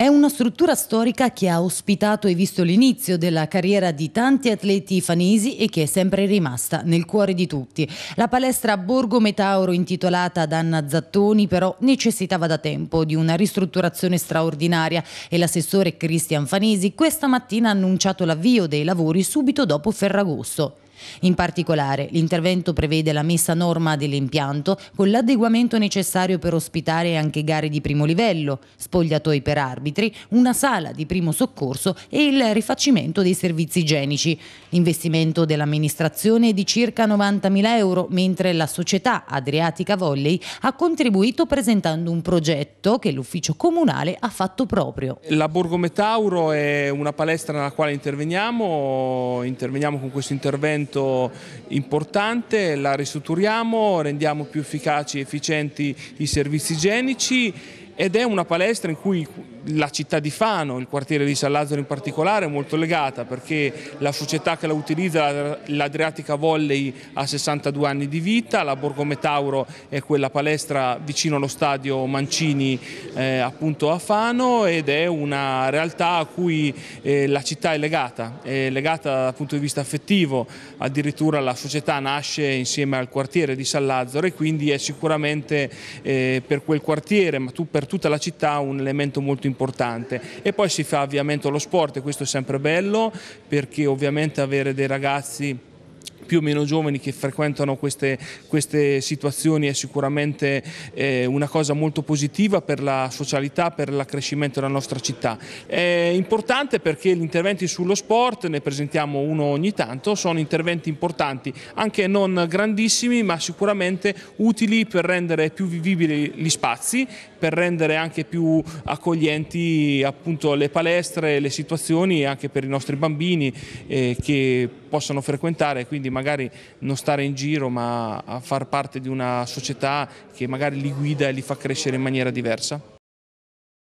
È una struttura storica che ha ospitato e visto l'inizio della carriera di tanti atleti fanesi e che è sempre rimasta nel cuore di tutti. La palestra Borgo Metauro intitolata ad Anna Zattoni però necessitava da tempo di una ristrutturazione straordinaria e l'assessore Cristian Fanesi questa mattina ha annunciato l'avvio dei lavori subito dopo Ferragosto. In particolare, l'intervento prevede la messa a norma dell'impianto con l'adeguamento necessario per ospitare anche gare di primo livello, spogliatoi per arbitri, una sala di primo soccorso e il rifacimento dei servizi igienici. L'investimento dell'amministrazione è di circa 90.000 euro, mentre la società Adriatica Volley ha contribuito presentando un progetto che l'ufficio comunale ha fatto proprio. La Borgo Metauro è una palestra nella quale interveniamo, interveniamo con questo intervento investimento importante, la ristrutturiamo, rendiamo più efficaci e efficienti i servizi igienici ed è una palestra in cui la città di Fano, il quartiere di San Lazzaro in particolare, è molto legata perché la società che la utilizza, l'Adriatica Volley, ha 62 anni di vita, la Borgo Metauro è quella palestra vicino allo stadio Mancini eh, appunto a Fano ed è una realtà a cui eh, la città è legata, è legata dal punto di vista affettivo, addirittura la società nasce insieme al quartiere di San Lazzaro e quindi è sicuramente eh, per quel quartiere ma tu, per tutta la città un elemento molto importante importante e poi si fa avviamento allo sport e questo è sempre bello perché ovviamente avere dei ragazzi più o meno giovani che frequentano queste, queste situazioni è sicuramente eh, una cosa molto positiva per la socialità, per l'accrescimento della nostra città. È importante perché gli interventi sullo sport, ne presentiamo uno ogni tanto, sono interventi importanti, anche non grandissimi, ma sicuramente utili per rendere più vivibili gli spazi per rendere anche più accoglienti appunto, le palestre, le situazioni anche per i nostri bambini eh, che possano frequentare, e quindi magari non stare in giro ma a far parte di una società che magari li guida e li fa crescere in maniera diversa.